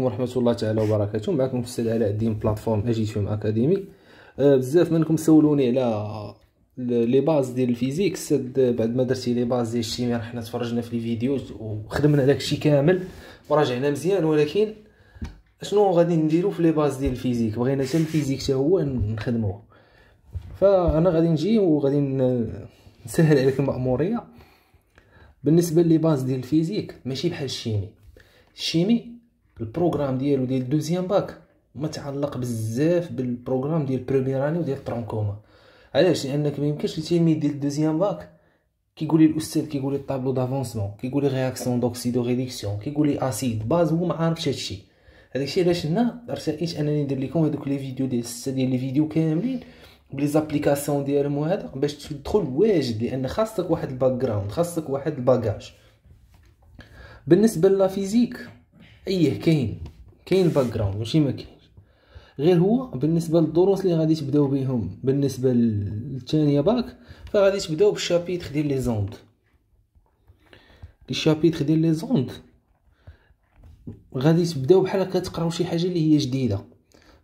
عليكم ورحمه الله تعالى وبركاته معكم الاستاذ علاء الدين بلاتفورم اجيت فيهم اكاديمي أه، بزاف منكم سولوني على لي باز ديال الفيزيكس بعد ما درتي لي باز ديال الشيمياء حنا تفرجنا في لي فيديوز وخدمنا داكشي كامل وراجعنا مزيان ولكن شنو غادي نديرو في لي باز ديال الفيزيك بغينا حتى الفيزيك حتى هو نخدموه فانا غادي نجي وغادي نسهل عليك الماموريه بالنسبه لي باز ديال الفيزيك ماشي بحال الشيمي الشيمي البروغرام ديالو ديال دوزيام باك متعلق بزاف بالبروغرام ديال بروميير اني وديال ترونكوما علاش لانك ما يمكنش التلميذ ديال دوزيام باك كيقول الاستاذ كيقول لي الطابلو دافونسمون كيقول لي رياكسيون دوكسيدو ريدكسيون كيقول لي اسيد باز هو ما عارفش هادشي هادشي علاش هنا رتئيت انني ندير لكم هادوك لي فيديو ديال السته ديال لي فيديو كاملين بلي زابليكاسيون ديالهم وهذا باش تدخل واجد لان خاصك واحد الباك جراوند خاصك واحد الباجاج بالنسبه لا فيزيك ايه كاين كاين الباك جراوند ماشي ما كاينش غير هو بالنسبه للدروس اللي غادي تبداو بهم بالنسبه للثانيه باك فغادي تبداو بالشابيتر ديال لي زوند لي ديال لي زوند غادي تبداو بحال هكا تقراو شي حاجه اللي هي جديده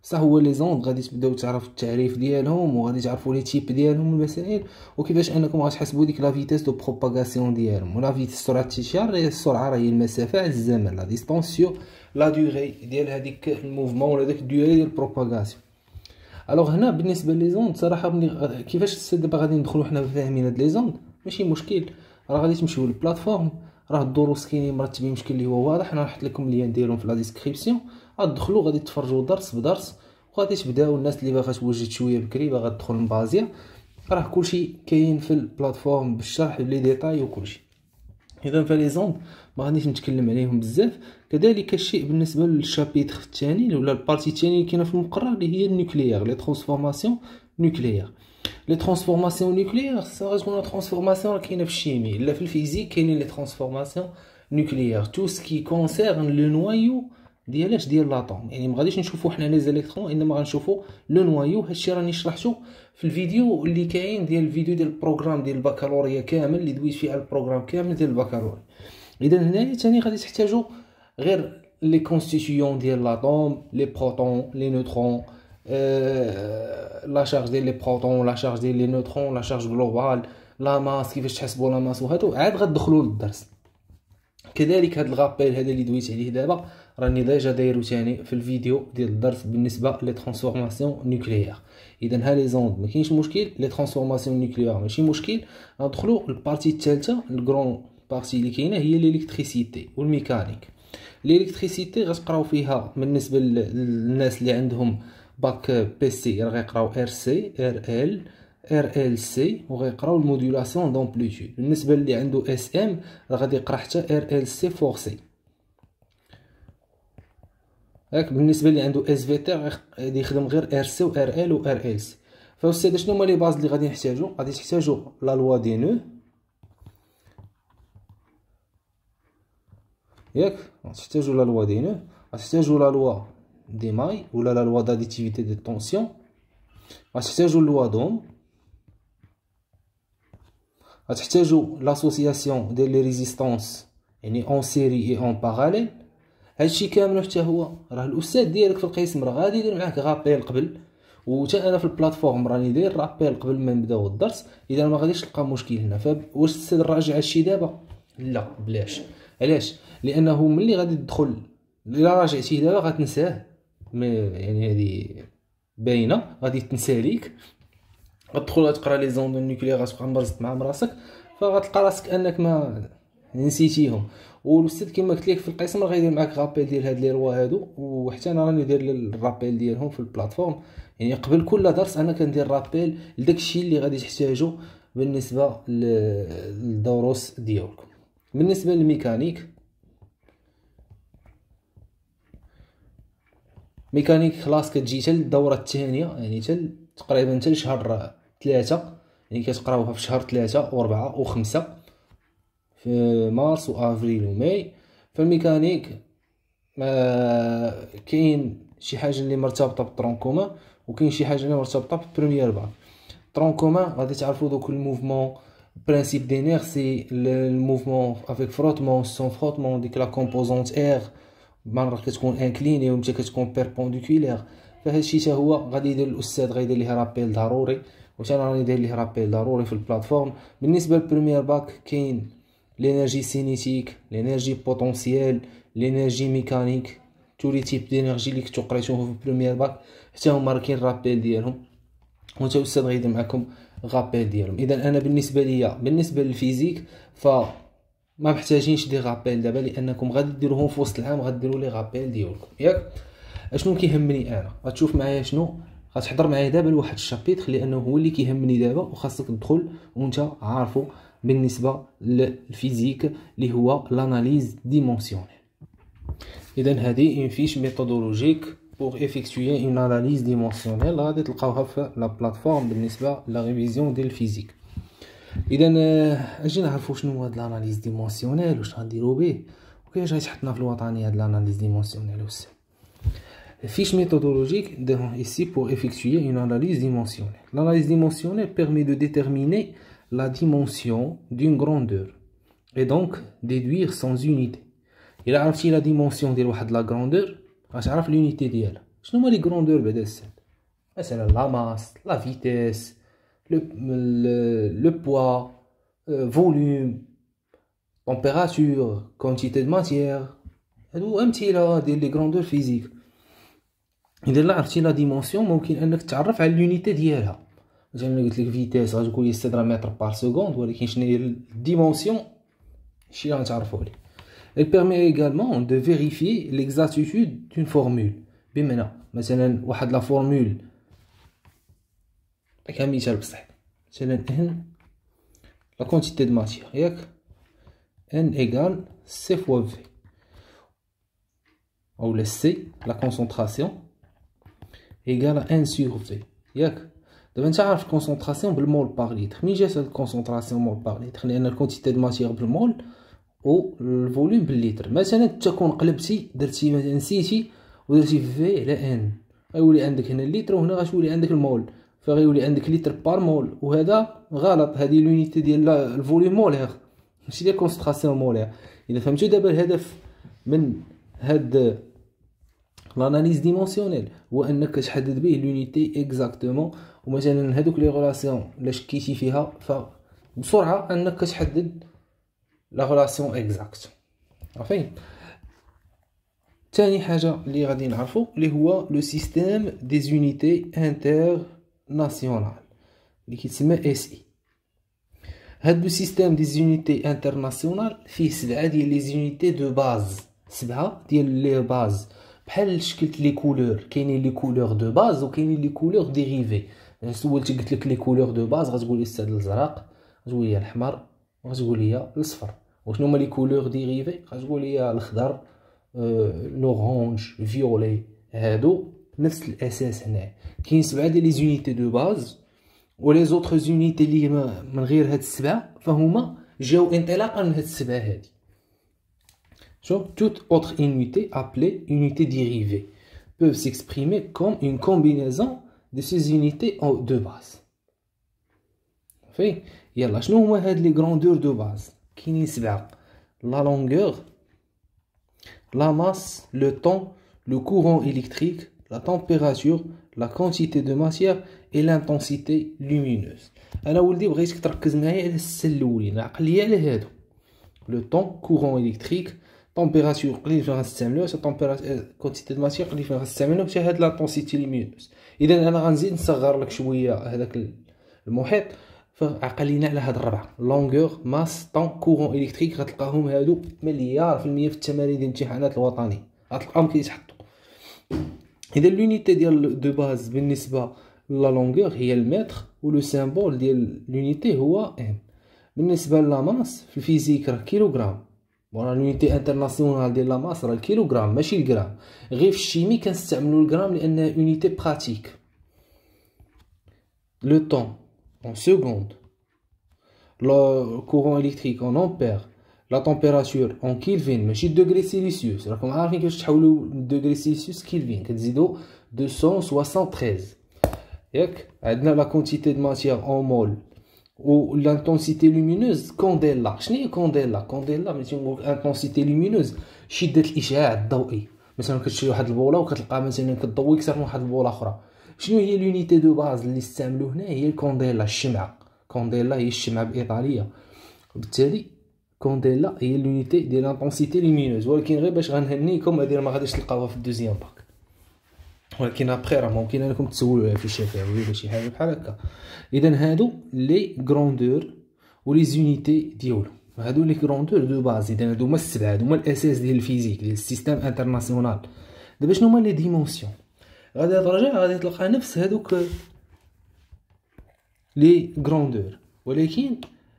صح هو لي زوند غادي تبداو تعرف التعريف ديالهم وغادي تعرفوا لي تيب ديالهم المسائل وكيفاش انكم غتحسبوا ديك لا فيتيس دو بروباغاسيون ديالهم ولا فيتيس سرعه الانتشار السرعه هي المسافه على الزمن لا ديستونس سيو لا ديغي ديال هذيك الموفمون ولا داك الديغي ديال البروباغاسيون الوغ هنا بالنسبه لي زوند صراحه بني... كيفاش دابا غادي ندخلوا حنا فاهمين هاد لي زوند ماشي مشكل راه غادي تمشيو للبلاتفورم راه الدروس كاينين مرتبين بشكل اللي هو واضح انا نحط لكم ليان ديالهم في لا ديسكريبسيون غادخلو غادي تفرجوا درس بدرس وغادي تبداو الناس اللي باغا توجد شويه بكري باغا تدخل لبازيا راه كلشي كاين في البلاتفورم بالشرح لي ديتاي وكلشي اذا فلي زومب ما غاديش نتكلم عليهم بزاف كذلك الشيء بالنسبه للشابيتر الثاني ولا البارتي الثانيه اللي كاينه في المقرر اللي هي النوكليير لي ترانسفورماسيون نوكليير لي ترانسفورماسيون نوكليير غتكون ترانسفورماسيون راه كاينه في الشيمي لا في الفيزيك كاينين لي ترانسفورماسيون نوكليير تو سكي كونسيرن لو نوايو ديالاش ديال لاطوم يعني ما غاديش نشوفو حنا لي زيليكترون انما غنشوفو لو نوايو هادشي راني شرحتو في الفيديو اللي كاين ديال الفيديو ديال البروغرام ديال البكالوريا كامل اللي دويت فيه على البروغرام كامل ديال البكالوريا اذا هنايا ثاني غادي تحتاجو غير لي كونستيتيون ديال لاطوم لي بروتون لي نوترون آه، لا شارج ديال لي بروتون لا شارج ديال لي نوترون لا شارج جلوبال لا ماس كيفاش تحسبوا لا ماس وهادو عاد غدخلوا للدرس كذلك هاد الغابيل هذا اللي دويت عليه دابا راني ديجا دايرو تاني في الفيديو ديال الدرس بالنسبه لي ترانسفورماسيون نوكليير اذا ها لي زوند ما كاينش مشكل لي ترانسفورماسيون نوكليير ماشي مشكل ندخلو للبارتي الثالثه الكرون بارتي اللي كاينه هي الالكتريسيتي والميكانيك الالكتريسيتي غتقراو فيها بالنسبه للناس اللي عندهم باك بي سي راه غيقراو ار سي ار ال ار ال سي وغيقراو المودولاسيون دون بلوتود بالنسبه اللي عنده اس ام راه غادي يقرا حتى ار ال سي فورسي ياك بالنسبه اللي عنده اس في تي غادي يخدم غير ار سي و ار ال و ار اس فاستاذ شنو هما لي باز اللي غادي نحتاجو غادي تحتاجو لا لوا دي نو ياك غتحتاجو لا لوا دي نو غتحتاجو لا لوا دي ماي ولا لا لوا داديتيفيتي دي طونسيون غتحتاجو لوا دوم غتحتاجو لاسوسياسيون ديال لي ريزيستونس يعني اون سيري اي اون باراليل هادشي كامل حتى هو راه الاستاذ ديالك في القسم راه غادي يدير معاك غابيل قبل وتا انا في البلاتفورم راني داير رابيل قبل ما نبداو الدرس اذا ما غاديش تلقى مشكل هنا فواش السيد راجع هادشي دابا لا بلاش علاش لانه ملي غادي تدخل الا راجعتيه دابا غتنساه يعني هادي باينه غادي تنسى ليك غتدخل غتقرا لي زوند نيكليير غتبقى مرزت مع راسك فغتلقى راسك انك ما نسيتيهم والاستاذ كما قلت لك في القسم راه غيدير معاك رابيل ديال هاد لي روا هادو وحتى انا راني داير الرابيل ديالهم في البلاتفورم يعني قبل كل درس انا كندير رابيل لداكشي اللي غادي تحتاجو بالنسبه للدروس ديالكم بالنسبه للميكانيك ميكانيك خلاص كتجي حتى الدوره الثانيه يعني حتى تقريبا حتى شهر ثلاثة يعني كتقراوها في شهر ثلاثة و4 و5 في مارس وافريل وماي فالميكانيك ما آه، كاين شي حاجه اللي مرتبطه بالترونكوما وكاين شي حاجه اللي مرتبطه بالبريمير باك ترونكوما غادي تعرفوا دوك الموفمون برينسيپ دي نير سي الموفمون افيك فروتمون سون فروتمون ديك لا كومبوزونت اير راه كتكون انكليني ومتى كتكون بيربونديكولير فهادشي حتى هو غادي يدير الاستاذ غادي يدير ليه رابيل ضروري واش انا راني داير ليه رابيل ضروري في البلاتفورم بالنسبه للبريمير باك كاين l'énergie سينيتيك l'énergie potentielle l'énergie ميكانيك تو لي تيب d'énergie اللي كنتو قريتوهم في بروميير باك حتى هما راه كاين رابيل ديالهم وانت الاستاذ غيدير معكم غابيل ديالهم اذا انا بالنسبه ليا بالنسبه للفيزيك ف ما محتاجينش دي غابيل دابا لانكم غادي ديروهم في وسط العام غديروا لي غابيل ديالكم ياك اشنو كيهمني انا غتشوف معايا شنو غتحضر معايا دابا لواحد الشابيتر لانه هو اللي كيهمني دابا وخاصك تدخل وانت عارفه بالنسبه للفيزيك اللي هو لاناليز ديمونسيونيل اذا هذه اون فيش ميثودولوجيك بوغ افيكتوي اون اناليز ديمونسيونيل غادي تلقاوها في لا بلاتفورم بالنسبه لا ريفيزيون ديال الفيزيك اذا اجي نعرفوا شنو هاد الاناليز ديمونسيونيل واش غنديرو به وكيفاش غيتحطنا في الوطني هاد الاناليز ديمونسيونيل فيش fiche méthodologique ici pour effectuer une analyse dimensionnelle. L'analyse dimensionnelle permet de déterminer la dimension d'une grandeur et donc déduire sans unité. Il a la dimension de la grandeur, il ah, l'unité d'elle. Je nomme les grandeurs de C'est la masse, la vitesse, le, le, poids, euh, volume, température, quantité de matière. هادو امثله les des grandeurs physiques il la la la dimension, ممكن انك تعرف على l'unité d'iel c'est une dire que la vitesse est de mètres par seconde, ou la dimension est de mètre par seconde. Elle permet également de vérifier l'exactitude d'une formule. Mais maintenant, je la formule. Je la quantité de matière. N égale C fois V. On laisse C, la concentration, égale à N sur V. دابا نتا عارف الكونسونطراسيون بالمول باغ ليتر مين جات هاد الكونسونطراسيون مول باغ ليتر لان الكونتيتي دو ماتيغ بالمول و الفوليوم بالليتر مثلا تكون قلبتي درتي مثلا نسيتي ودرتي في على ان غيولي عندك هنا الليتر وهنا غتولي عندك المول فغيولي عندك ليتر بار مول وهذا غلط هذه لونيتي ديال الفوليوم مولير ماشي ديال الكونسونطراسيون مولير اذا فهمتو دابا الهدف من هاد لاناليز ديمونسيونيل هو انك كتحدد به لونيتي اكزاكتومون ومثلا هادوك لي غولاسيون الا شكيتي فيها ف بسرعه انك كتحدد لا غولاسيون اكزاكت عرفتي ثاني حاجه اللي غادي نعرفو اللي هو لو سيستيم دي زونيتي انتر ناسيونال اللي كيتسمى اس اي هاد لو سيستيم دي زونيتي انترناسيونال فيه سبعه ديال لي زونيتي دو باز سبعه ديال لي باز بحال شكلت لي كولور كاينين لي كولور دو باز وكاينين لي كولور ديريفي سولت قلت لك لي كولور دو باز غتقول لي السد الازرق غتقول لي الاحمر غتقول لي الاصفر وشنو هما لي كولور ديريفي غتقول لي الاخضر لورانج فيولي هادو نفس الاساس هنا كاين سبعه ديال لي زونيتي دو باز ولي زوطخ زونيتي لي من غير هاد السبعه فهما جاو انطلاقا من هاد السبعه هادي toute autre unité appelée unité dérivée, peuvent s'exprimer comme une combinaison de ces unités de base. a شنو je هاد لي les grandeurs de base qui nous servent la masse, le temps, le courant électrique, la température, la quantité de matière et l'intensité lumineuse. Alors le temps, courant électrique, طومبيراتور قليل فين غنستعملوها حتى طومبيراتور كونتيتي دو ماتير قليل فين غنستعملوها حتى هاد لاطونسيتي ليمينوس اذا انا غنزيد نصغر لك شويه هذاك المحيط فعقلينا على هاد الربعه لونغور ماس طون كورون الكتريك غتلقاهم هادو مليار في المية في التمارين ديال الامتحانات الوطني غتلقاهم كيتحطوا اذا لونيتي ديال دو باز بالنسبه لا لونغور هي المتر ولو سيمبول ديال لونيتي هو ام بالنسبه لا ماس في الفيزيك راه كيلوغرام مورا لونيتي انترناسيونال ديال لا ماس راه الكيلوغرام ماشي الغرام غير في الشيمي كنستعملو الغرام لانها اونيتي براتيك لو طون اون سكوند لو كورون الكتريك اون امبير لا تمبيراتور اون كيلفين ماشي دوغري سيليسيوس راكم عارفين كيفاش تحولوا دوغري سيليسيوس كيلفين كتزيدو 273 ياك عندنا لا كونتيتي دو ماتيير اون مول و l'intensité لومينوز كونديلا شنو هي كونديلا كونديلا ملي نقول انتونسيتي لومينوز شده الاشعاع الضوئي مثلا كتشري واحد البوله وكتلقى مثلا كتضوي اكثر من واحد البوله اخرى شنو هي لونيتي دو باز اللي استعملو هنا هي الكونديلا الشمعه كونديلا هي الشمعه بالايطاليه وبالتالي كونديلا هي لونيتي ديال لانتونسيتي لومينوز ولكن غير باش غنهنيكم هذه ما غاديش تلقاوها في الدوزيام باك ولكن ابخي راه ممكن انكم تسولوا في شي شفاوي ولا شي حاجه بحال هكا اذا هادو لي غروندور ولي زونيتي ديالهم هادو لي غروندور دو باز اذا هادو هما السبعه هادو هما الاساس ديال الفيزيك ديال السيستم انترناسيونال دابا شنو هما لي ديمونسيون غادي ترجع غادي تلقى نفس هادوك لي غروندور ولكن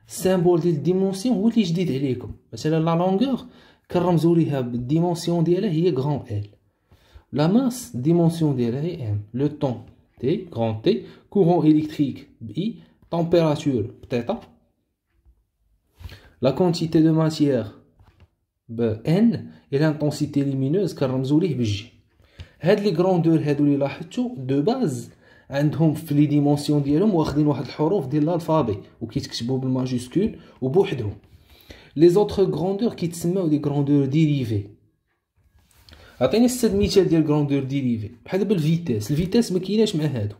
السامبول ديال الديمونسيون هو اللي جديد عليكم مثلا لا لونغور كنرمزو ليها بالديمونسيون ديالها هي غران ال La masse, dimension des R, le temps T, grand T, courant électrique température la quantité de matière n et l'intensité lumineuse Karamzoulihbj. Head les J. head uli lah headu de base, and home fili dimension les dimensions ax din wahad haraf din l'alphabet, qui ou les majuscules ou Les autres grandeurs qui les grandeurs dérivées. عطيني استاذ مثال ديال كروندور ديريفي بحال دابا الفيتاس الفيتاس ما كايناش مع هادو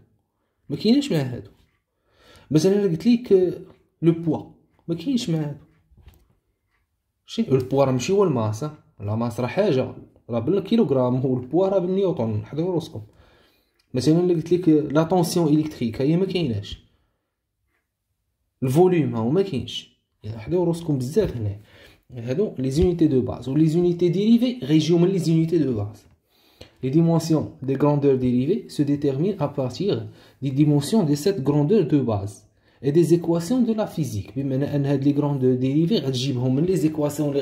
ما كايناش مع هادو مثلا انا قلت لك لو آه، بوا ما كاينش مع هادو شي البوا راه ماشي هو الماس آه. لا ماس راه حاجه راه بالكيلوغرام والبوا راه بالنيوتن حضروا راسكم مثلا انا قلت لك لا طونسيون الكتريك هي ما كايناش الفوليوم ها هو ما كاينش يعني حضروا راسكم بزاف هنا les unités de base ou les unités dérivées régiment les unités de base. Les dimensions des grandeurs dérivées se déterminent à partir des dimensions de cette grandeur de base et des équations de la physique. les grandeurs dérivées, les équations les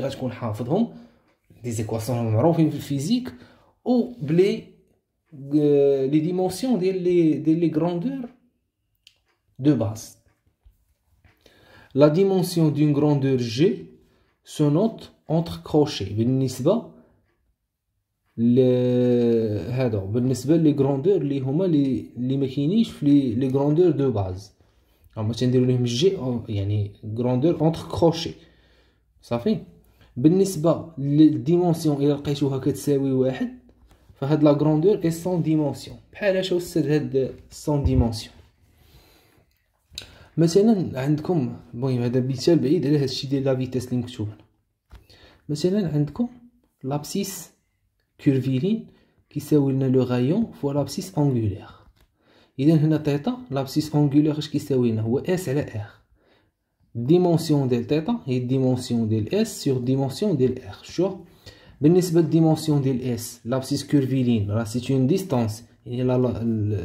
des équations physique ou les, euh, les dimensions des les, des grandeurs de base. La dimension d'une grandeur G سونوط اونتر كروشي بالنسبه ل هذا بالنسبه لي غروندور اللي هما اللي اللي ما كاينينش في لي غروندور دو باز هما تنديروا لهم جي يعني غروندور اونتر كروشي صافي بالنسبه للديمونسيون الا لقيتوها كتساوي واحد فهاد لا غروندور اي سون ديمونسيون بحال اش استاذ هاد سون ديمونسيون مثلا عندكم المهم هذا مثال بعيد على هادشي ديال لا فيتاس اللي مكتوب مثلا عندكم لابسيس كيرفيلين كيساوي لنا لو غايون فوا لابسيس انغولير اذا هنا تيتا لابسيس انغولير اش كيساوي لنا هو اس على ار ديمونسيون ديال تيتا هي ديمونسيون ديال اس سور ديمونسيون ديال ار شور بالنسبه للديمونسيون ديال اس لابسيس كيرفيلين راه سيت اون ديستانس يعني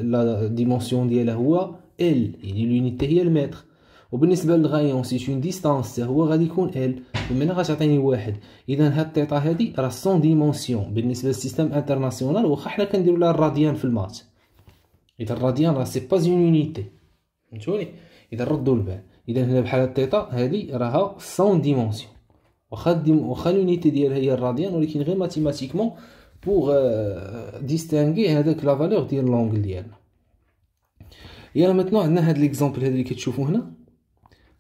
لا ديمونسيون ديالها هو ال يعني لونيتي هي المتر وبالنسبه للغايون سي اون ديستانس هو غادي يكون ال بمعنى غتعطيني واحد اذا هاد الطيطا هادي راه سون ديمونسيون بالنسبه للسيستم انترناسيونال واخا حنا كنديروا لها الراديان في المات اذا الراديان راه سي با اون يونيتي فهمتوني اذا ردوا البال اذا هنا بحال الطيطا هادي راها سون ديمونسيون واخا ديم واخا لونيتي ديالها هي الراديان ولكن غير ماتيماتيكمون بوغ ديستانغي هذاك لا فالور ديال لونغ ديالنا Et alors maintenant, on a l'exemple que tu vois là.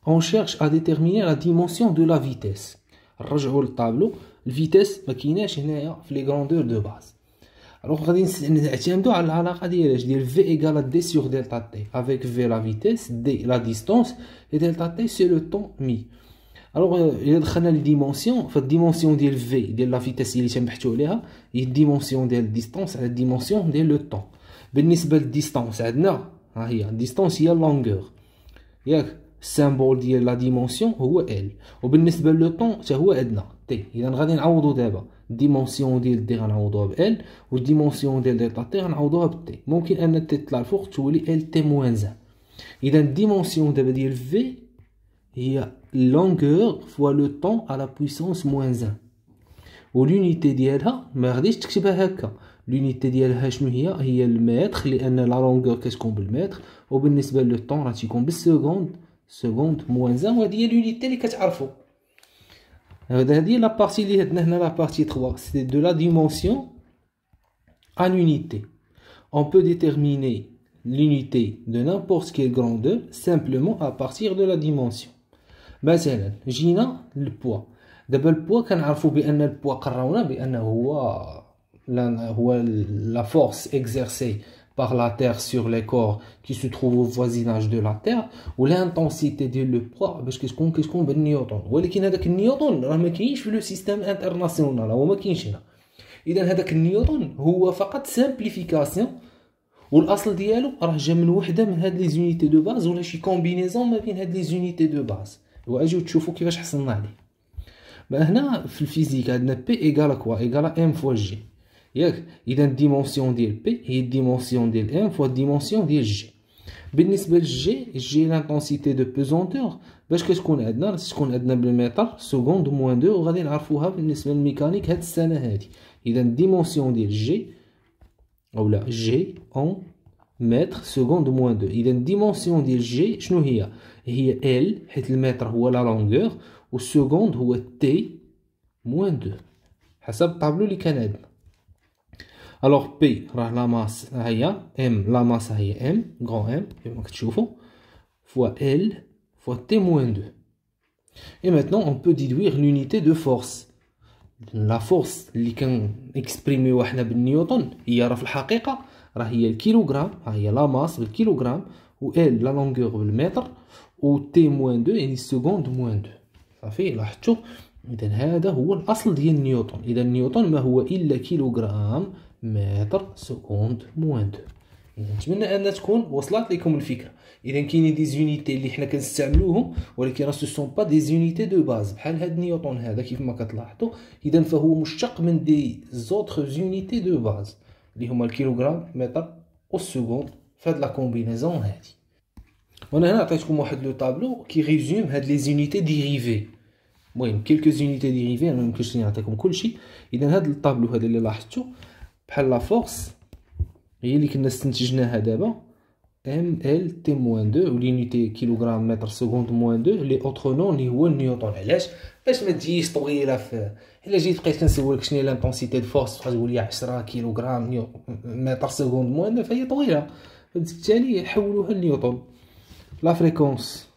On cherche à déterminer la dimension de la vitesse. Rajou le tableau. La vitesse, ma kinesh, les grandeurs de base. Alors, on va dire, V égale à D sur delta T. Avec V la vitesse, D la distance, et delta T c'est le temps mis. Alors, il y a les dimensions. La dimension de V, de la vitesse, il y a la dimension de la distance, la dimension de le temps. Benisbel distance, distance, il y a longueur. Il y a symbole de la dimension, où L? Au temps, c'est où est Il y a une dimension de ou dimension dimension de l'étape T. Il y a une Il y a dimension de V, il y a longueur fois le temps à la puissance moins 1. L'unité de c'est l'unité de H est le mètre la longueur qu'est-ce qu'on veut le mètre ou bien c'est le temps c'est en seconde seconde moins un c'est l'unité de qu'est-ce la partie deux c'est de la dimension à l'unité on peut déterminer l'unité de n'importe quelle grandeur simplement à partir de la dimension mais c'est Gina le poids d'abord le poids qu'on veut bien le poids qu'on veut bien هو لا فورس exercée par la terre sur les corps qui se trouvent au voisinage de la terre والانتونسيتي ديال لو بوا باش كتكون كتكون بالنيوتن ولكن هذاك النيوتن راه ما كاينش في لو سيستيم انترناسيونال هو ما كاينش هنا اذا هذاك النيوتن هو فقط سامبليفيكاسيون والاصل ديالو راه جا من وحده من هاد لي زونيتي دو باز ولا شي كومبينيزون ما بين هاد لي زونيتي دو باز واجيو تشوفوا كيفاش حصلنا عليه ما هنا في الفيزيك عندنا بي ايكال كوا ايكال ام فوا جي Il y a une dimension de P et une dimension de M fois la dimension de G. Pour le niveau de G, j'ai l'intensité de pesanteur. Parce que ce qu'on a dit, c'est que le mètre seconde moins 2, on va voir le mécanique de la scène. Il y a une dimension de G G en mètre seconde moins 2. Il a une dimension de G, c'est ce qu'on Il y L, c'est le mètre, c'est la longueur, et la seconde, est T moins 2. C'est ce qu'on a dit. الوغ بي راه لاماس ها هي ام لاماس ها هي ام غون ام كيما كتشوفوا فوا ال فوا تي موان دو اي maintenant, اون بو déduire لونيتي دو فورس La لي اللي كنexprimiوها حنا بالنيوتن هي راه في الحقيقه راه هي الكيلوغرام ها هي لاماس بالكيلوغرام و ال لا لونغور بالمتر و تي موان دو يعني سكوند موان دو صافي لاحظتوا اذا هذا هو الاصل ديال نيوتن اذا نيوتن ما هو الا كيلوغرام متر سكوند موان دو نتمنى ان تكون وصلت لكم الفكره اذا كاينين دي زونيتي اللي حنا كنستعملوهم ولكن راه سون با دي زونيتي دو باز بحال هاد نيوتن هذا كيف ما كتلاحظوا اذا فهو مشتق من دي زوتر زونيتي دو باز اللي هما الكيلوغرام متر والسكوند فهاد لا كومبينيزون هادي وانا هنا عطيتكم واحد لو طابلو كي ريزوم هاد لي زونيتي ديريفي المهم كلكو زونيتي ديريفي انا ميمكنش نعطيكم كلشي اذا هاد الطابلو هذا اللي لاحظتو بحال لا فورس هي اللي كنا استنتجناها دابا ام ال تي موان دو ولينيتي كيلوغرام متر سكوند موان دو لي اوتر نون اللي هو النيوتن علاش باش ما تجيش طويله في الا جيت بقيت كنسولك شنو هي لانتونسيتي د فورس تقول لي 10 كيلوغرام متر سكوند موان دو فهي طويله فبالتالي حولوها لنيوتون لا فريكونس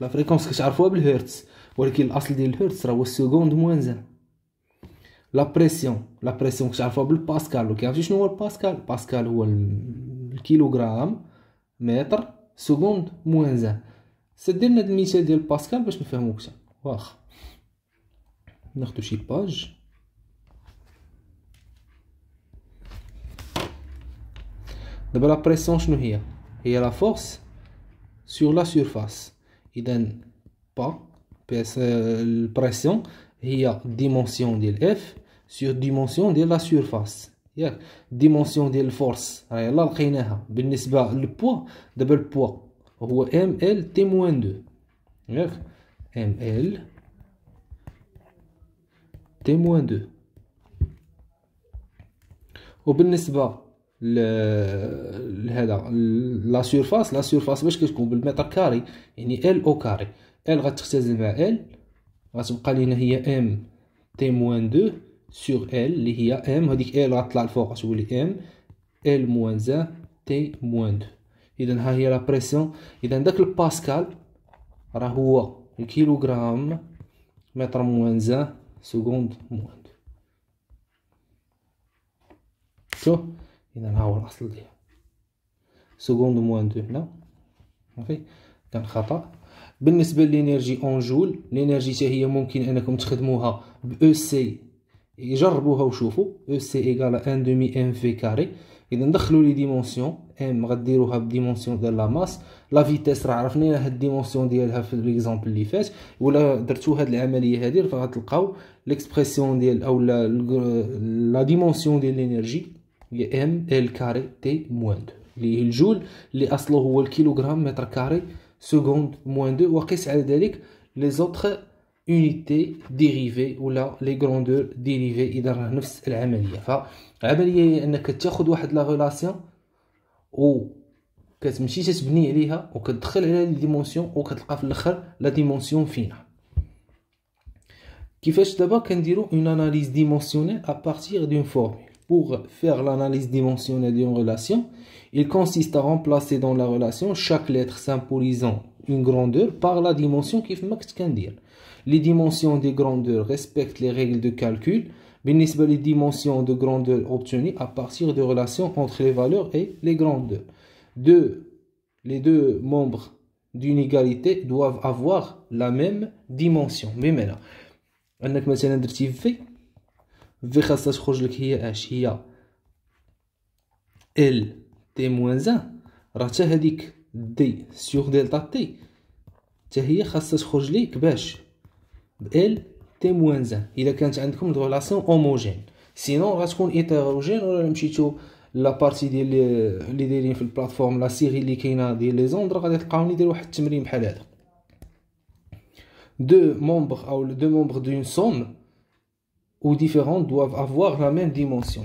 لا فريكونس كتعرفوها بالهرتز ولكن الاصل ديال الهرتز راه هو السكوند موان زان La pression, la pression qui est alpha, pascal, ok? cas, je ne pascal, pascal ou le kilogramme, mètre, seconde, moins 1. C'est le dernier demi de pascal, je ne fais pas ça. On va retoucher la page. La pression, je ne sais pas. Il y a la force sur la surface. Il n'y a pas euh, la pression. Il y a la dimension de F سير ديمونسيون ديال لا سيرفاس ياك ديمونسيون ديال الفورس راه يلاه لقيناها بالنسبه للبوا دابا البوا هو ام ال تي موان دو ياك ام ال تي موان دو وبالنسبه لهذا لا سيرفاس لا سيرفاس باش كتكون بالمتر كاري يعني ال او كاري ال غتختزل مع ال غتبقى لينا هي ام تي موان دو سور ال اللي هي ام هذيك ال غتطلع لفوق غتولي ام ال موان زان تي موان دو اذا ها هي لا بريسيون اذا داك الباسكال راه هو الكيلوغرام متر موان زان سكوند موان دو شو اذا ها هو الاصل ديالها سكوند موان دو هنا صافي كان خطا بالنسبه للانرجي اون جول الانرجي حتى هي ممكن انكم تخدموها ب او سي يجربوها وشوفوا او سي ايغال ان دومي ام في كاري اذا ندخلوا لي ديمونسيون ام غديروها بديمونسيون ديال لا ماس لا فيتيس راه عرفنا هاد الديمونسيون ديالها في ليكزامبل اللي فات ولا درتو هاد العمليه هادي فغتلقاو ليكسبرسيون ديال او لا ديمونسيون ديال الانرجي هي ام ال كاري تي موان دو اللي هي الجول اللي اصله هو الكيلوغرام متر كاري سكوند موان دو وقيس على ذلك لي زوتر unité dérivée ou là les grandeurs dérivées et dans la même l'amélie l'amélie est que tu as choisi une relation ou que tu as choisi une relation ou que tu as choisi une dimension ou que tu as choisi la dimension ce qui fait que qu'on une analyse dimensionnelle à partir d'une formule pour faire l'analyse dimensionnelle d'une relation il consiste à remplacer dans la relation chaque lettre symbolisant une grandeur par la dimension qui dire. Les dimensions des grandeurs respectent les règles de calcul, بالنسبة les dimensions de grandeur obtenues à partir de relations entre les valeurs et les grandeurs. Deux, les deux membres d'une égalité doivent avoir la même dimension. mais maintenant, مثلا درتي في في خاصها تخرج لك هي اش 1 دي سيغ دلتا تي حتى هي خاصها تخرج ليك باش بال تي موان زان الا كانت عندكم دو ريلاسيون هوموجين سينون غتكون ايتيروجين ولا مشيتو لا بارتي ديال اللي دايرين في البلاتفورم لا سيري اللي كاينه ديال لي زوندر غادي تلقاوني داير واحد التمرين بحال هذا دو مومبر او دو مومبر دون سوم ou différentes doivent avoir la même dimension.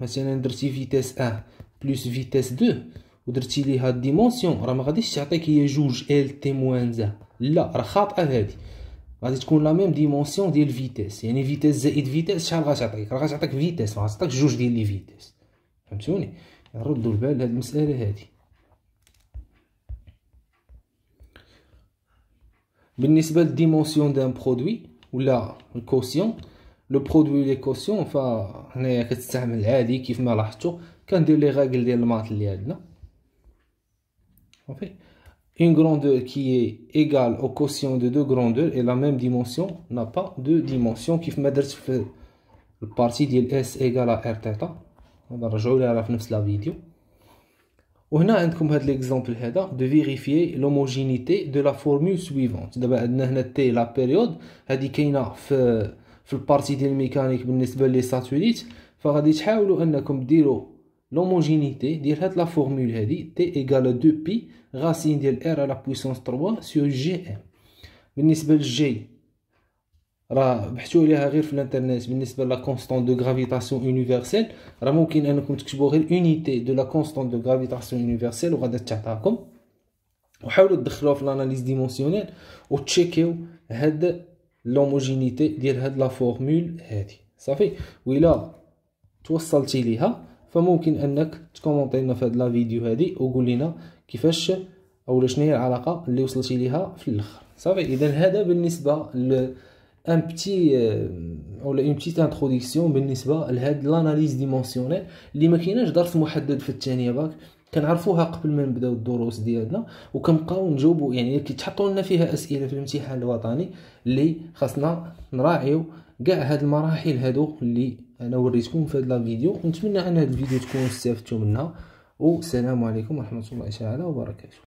مثلا درتي vitesse 1 plus vitesse 2 ودرتي ليها ديمونسيون راه ما غاديش تعطيك هي جوج ال تيموانزا لا راه خاطئه هذه غادي تكون لا ميم ديمونسيون ديال فيتيس يعني فيتيس زائد فيتيس شحال غتعطيك راه غتعطيك فيتيس ما غتعطيك جوج ديال لي فيتيس فهمتوني ردوا البال لهاد المساله هادي بالنسبه للديمونسيون دان برودوي ولا الكوسيون لو برودوي لي كوسيون فهنايا كتستعمل عادي كيف ما لاحظتوا كندير لي غاكل ديال الماط اللي عندنا Une grandeur qui est égale au quotient de deux grandeurs et la même dimension n'a pas deux dimensions Qui fait le parti de S égale à R theta. On va rejoindre à la fin de la vidéo. On a un l'exemple de vérifier l'homogénéité de la formule suivante on a la période on a بيريود la partie de la mécanique ديال الميكانيك بالنسبه satellites, ساتوليت فغادي تحاولوا انكم ديروا l'homogénéité, dire la formule هذه t égale 2pi racine de r à la puissance 3 sur gm بالنسبة للجي راه بحثوا عليها غير في الانترنت بالنسبة لا كونستانت دو غرافيتاسيون يونيفرسيل راه ممكن انكم تكتبوا غير اونيتي دو لا كونستون دو غرافيتاسيون يونيفرسيل وغادا تعطاكم وحاولوا تدخلوها في لاناليز ديمونسيونيل وتشيكيو هاد لوموجينيتي ديال هاد لا فورمول هادي صافي ويلا توصلتي ليها فممكن انك تكومونتي لنا في هاد لا فيديو هادي وقول لنا كيفاش اولا شنو هي العلاقه اللي وصلتي ليها في الاخر صافي اذا هذا بالنسبه ل ان بتي اولا اون بتيت انتروديكسيون بالنسبه لهاد لاناليز ديمونسيونيل اللي ما كايناش درس محدد في الثانيه باك كنعرفوها قبل ما نبداو الدروس ديالنا وكنبقاو نجاوبوا يعني كيتحطوا لنا فيها اسئله في الامتحان الوطني اللي خاصنا نراعيو كاع هاد المراحل هادو اللي انا وريتكم في هاد لا فيديو نتمنى ان هاد الفيديو تكونوا استفدتوا منها والسلام عليكم ورحمه الله تعالى وبركاته